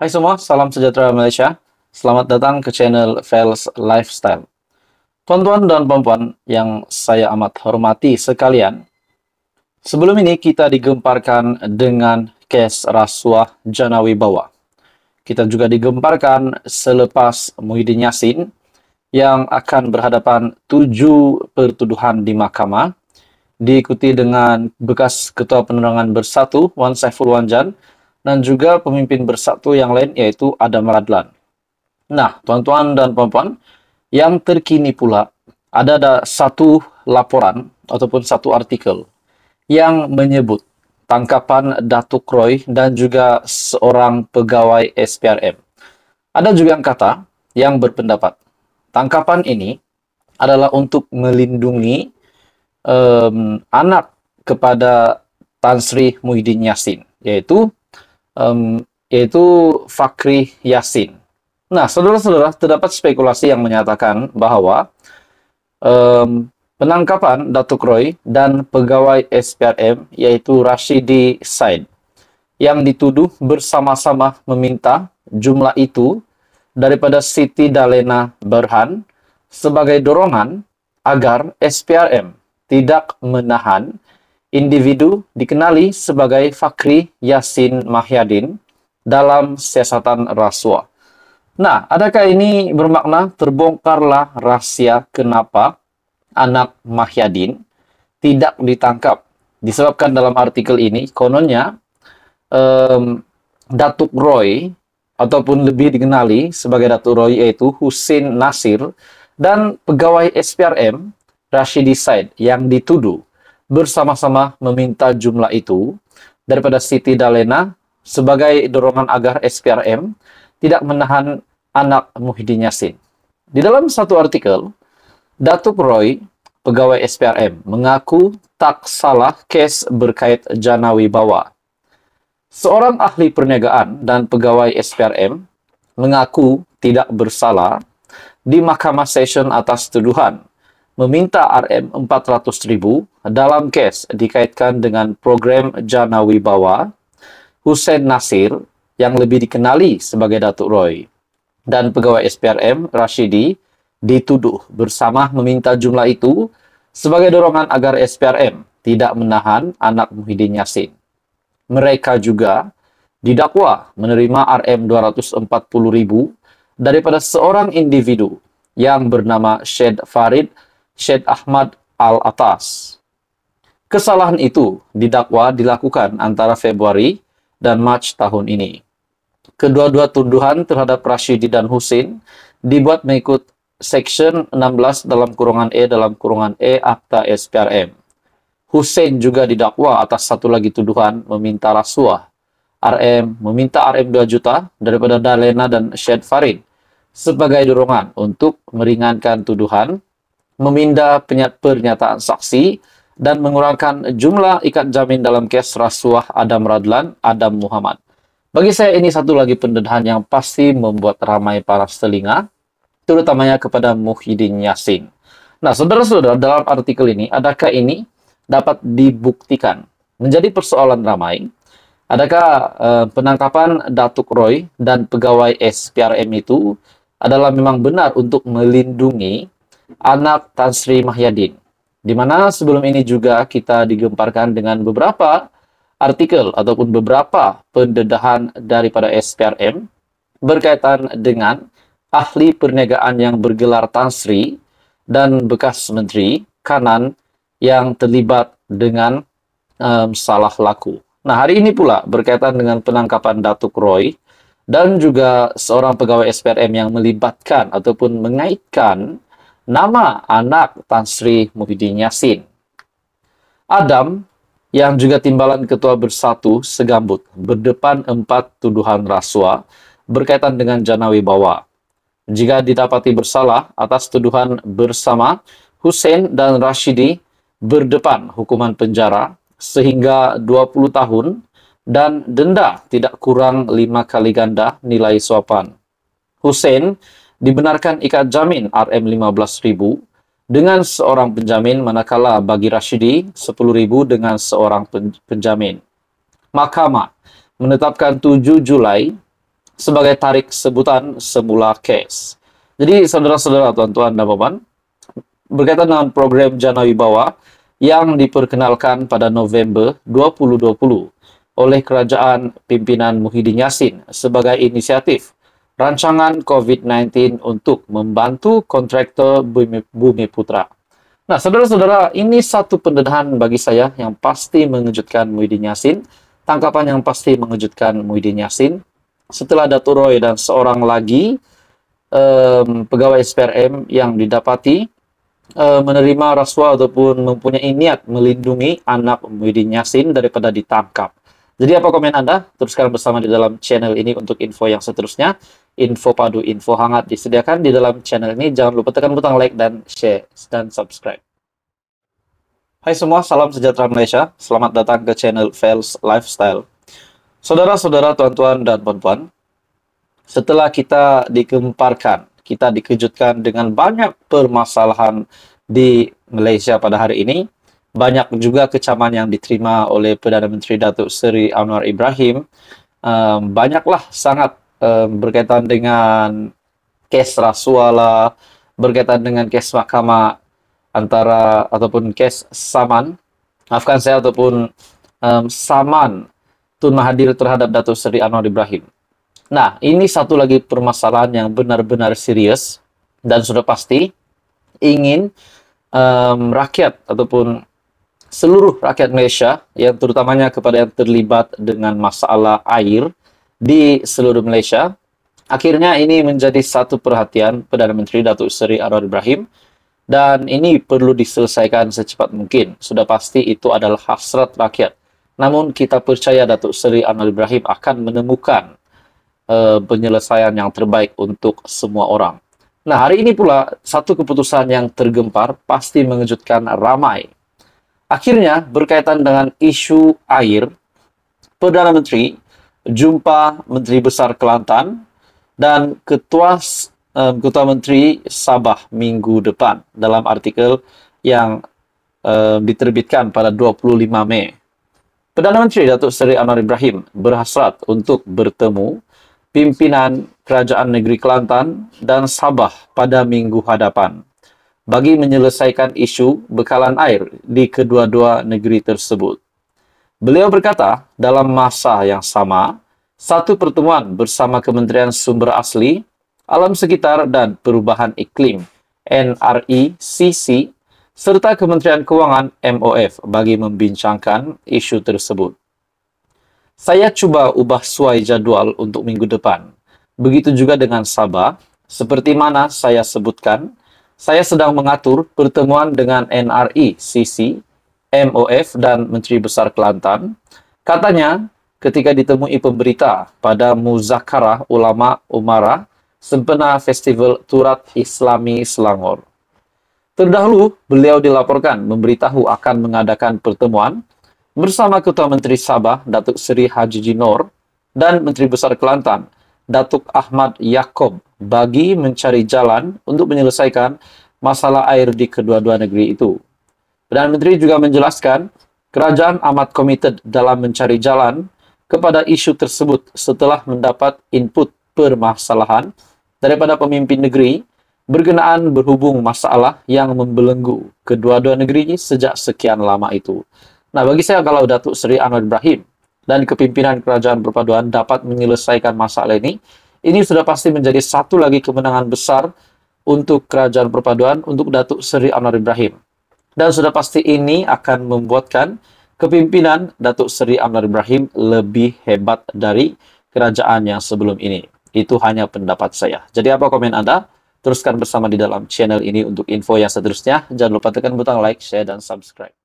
Hai semua, salam sejahtera Malaysia. Selamat datang ke channel Fels Lifestyle. Tuan-tuan dan puan-puan yang saya amat hormati sekalian, sebelum ini kita digemparkan dengan kes rasuah Jana Wibawa. Kita juga digemparkan selepas Muhyiddin Yassin yang akan berhadapan tujuh pertuduhan di mahkamah, diikuti dengan bekas Ketua Penerangan Bersatu, Wan Saiful Wanjan, dan juga pemimpin bersatu yang lain yaitu Adam Radlan. Nah, tuan-tuan dan puan-puan, yang terkini pula ada, ada satu laporan ataupun satu artikel yang menyebut tangkapan Datuk Roy dan juga seorang pegawai SPRM. Ada juga yang kata yang berpendapat tangkapan ini adalah untuk melindungi um, anak kepada Tan Sri Muhyiddin Yassin, yaitu um, yaitu Fakri Yasin. Nah, saudara-saudara, terdapat spekulasi yang menyatakan bahwa um, penangkapan Datuk Roy dan pegawai SPRM yaitu Rashidi Said yang dituduh bersama-sama meminta jumlah itu daripada Siti Dalena Berhan sebagai dorongan agar SPRM tidak menahan individu dikenali sebagai Fakri Yasin Mahyadin dalam siasatan rasuah. Nah, adakah ini bermakna terbongkarlah rahasia kenapa anak Mahyadin tidak ditangkap? Disebabkan dalam artikel ini, kononnya um, Datuk Roy ataupun lebih dikenali sebagai Datuk Roy yaitu Husin Nasir dan pegawai SPRM Rashidi Said yang dituduh bersama-sama meminta jumlah itu daripada Siti Dalena sebagai dorongan agar SPRM tidak menahan anak Muhyiddin Yassin. Di dalam satu artikel, Datuk Roy, pegawai SPRM, mengaku tak salah kes berkait Jana Wibawa. Seorang ahli perniagaan dan pegawai SPRM mengaku tidak bersalah di Mahkamah Session atas tuduhan meminta RM 400.000 dalam kes dikaitkan dengan program Jana Wibawa, Hussein Nasir yang lebih dikenali sebagai Datuk Roy dan pegawai SPRM Rashidi dituduh bersama meminta jumlah itu sebagai dorongan agar SPRM tidak menahan anak Muhyiddin Yassin. Mereka juga didakwa menerima RM 240.000 daripada seorang individu yang bernama Syed Farid Syed Ahmad Al-Atas. Kesalahan itu didakwa dilakukan antara Februari dan Mac tahun ini. Kedua-dua tuduhan terhadap Rashidi dan Husin dibuat mengikut Section 16 dalam kurungan E dalam kurungan E Akta SPRM. Husin juga didakwa atas satu lagi tuduhan meminta rasuah. RM meminta RM 2 juta daripada Dalena dan Syed Farid sebagai dorongan untuk meringankan tuduhan memindah pernyataan saksi, dan mengurangkan jumlah ikat jamin dalam kes rasuah Adam Radlan, Adam Muhammad. Bagi saya ini satu lagi pendedahan yang pasti membuat ramai para selinga, terutamanya kepada Muhyiddin Yassin. Nah, saudara-saudara, dalam artikel ini, adakah ini dapat dibuktikan? Menjadi persoalan ramai, adakah eh, penangkapan Datuk Roy dan pegawai SPRM itu adalah memang benar untuk melindungi anak Tan Sri Mahyadin. Di mana sebelum ini juga kita digemparkan dengan beberapa artikel ataupun beberapa pendedahan daripada SPRM berkaitan dengan ahli perniagaan yang bergelar Tan Sri dan bekas menteri kanan yang terlibat dengan um, salah laku. Nah, hari ini pula berkaitan dengan penangkapan Datuk Roy dan juga seorang pegawai SPRM yang melibatkan ataupun mengaitkan nama anak Tan Sri Muhyiddin Yassin. Adam, yang juga timbalan ketua bersatu segambut, berdepan empat tuduhan rasuah berkaitan dengan Janawi bawa Jika didapati bersalah atas tuduhan bersama, Hussein dan Rashidi berdepan hukuman penjara sehingga 20 tahun dan denda tidak kurang lima kali ganda nilai suapan. Hussein dibenarkan ikat jamin RM15,000 dengan seorang penjamin manakala bagi Rashidi RM10,000 dengan seorang penjamin. Mahkamah menetapkan 7 Julai sebagai tarik sebutan semula kes. Jadi saudara-saudara, tuan-tuan dan puan berkaitan dengan program Jana Wibawa yang diperkenalkan pada November 2020 oleh Kerajaan Pimpinan Muhyiddin Yassin sebagai inisiatif rancangan COVID-19 untuk membantu kontraktor Bumi, Bumi Putra. Nah, saudara-saudara, ini satu pendedahan bagi saya yang pasti mengejutkan Muhyiddin Yassin, tangkapan yang pasti mengejutkan Muhyiddin Yassin. Setelah Roy dan seorang lagi um, pegawai SPRM yang didapati um, menerima rasuah ataupun mempunyai niat melindungi anak Muhyiddin Yassin daripada ditangkap. Jadi apa komen Anda? Teruskan bersama di dalam channel ini untuk info yang seterusnya info padu info hangat disediakan di dalam channel ini. Jangan lupa tekan butang like dan share dan subscribe. Hai semua, salam sejahtera Malaysia. Selamat datang ke channel Fels Lifestyle. Saudara-saudara, tuan-tuan dan puan-puan, setelah kita dikemparkan, kita dikejutkan dengan banyak permasalahan di Malaysia pada hari ini, banyak juga kecaman yang diterima oleh Perdana Menteri Datuk Seri Anwar Ibrahim. Um, banyaklah sangat berkaitan dengan case rasuah lah, berkaitan dengan case mahkamah antara ataupun case saman, maafkan saya ataupun um, saman tun mahadir terhadap Datuk Seri Anwar Ibrahim. Nah, ini satu lagi permasalahan yang benar-benar serius dan sudah pasti ingin um, rakyat ataupun seluruh rakyat Malaysia yang terutamanya kepada yang terlibat dengan masalah air di seluruh Malaysia. Akhirnya ini menjadi satu perhatian Perdana Menteri Datuk Seri Anwar Ibrahim dan ini perlu diselesaikan secepat mungkin. Sudah pasti itu adalah hasrat rakyat. Namun kita percaya Datuk Seri Anwar Ibrahim akan menemukan uh, penyelesaian yang terbaik untuk semua orang. Nah, hari ini pula satu keputusan yang tergempar pasti mengejutkan ramai. Akhirnya, berkaitan dengan isu air, Perdana Menteri jumpa Menteri Besar Kelantan dan Ketua um, Ketua Menteri Sabah minggu depan dalam artikel yang um, diterbitkan pada 25 Mei. Perdana Menteri Datuk Seri Anwar Ibrahim berhasrat untuk bertemu pimpinan Kerajaan Negeri Kelantan dan Sabah pada minggu hadapan bagi menyelesaikan isu bekalan air di kedua-dua negeri tersebut. Beliau berkata, dalam masa yang sama, satu pertemuan bersama Kementerian Sumber Asli, Alam Sekitar dan Perubahan Iklim, NRICC, serta Kementerian Keuangan MOF bagi membincangkan isu tersebut. Saya cuba ubah suai jadwal untuk minggu depan. Begitu juga dengan Sabah, seperti mana saya sebutkan, saya sedang mengatur pertemuan dengan NRICC MOF dan Menteri Besar Kelantan. Katanya, ketika ditemui pemberita pada Muzakarah Ulama Umara, sempena Festival Turat Islami Selangor. Terdahulu, beliau dilaporkan memberitahu akan mengadakan pertemuan bersama Ketua Menteri Sabah, Datuk Seri Haji Jinor, dan Menteri Besar Kelantan, Datuk Ahmad Yakob, bagi mencari jalan untuk menyelesaikan masalah air di kedua-dua negeri itu. Perdana Menteri juga menjelaskan, kerajaan amat komited dalam mencari jalan kepada isu tersebut setelah mendapat input permasalahan daripada pemimpin negeri berkenaan berhubung masalah yang membelenggu kedua-dua negeri sejak sekian lama itu. Nah, bagi saya kalau Datuk Seri Anwar Ibrahim dan kepimpinan kerajaan perpaduan dapat menyelesaikan masalah ini, ini sudah pasti menjadi satu lagi kemenangan besar untuk kerajaan perpaduan untuk Datuk Seri Anwar Ibrahim dan sudah pasti ini akan membuatkan kepimpinan Datuk Seri Anwar Ibrahim lebih hebat dari kerajaan yang sebelum ini. Itu hanya pendapat saya. Jadi apa komen Anda? Teruskan bersama di dalam channel ini untuk info yang seterusnya. Jangan lupa tekan butang like, share, dan subscribe.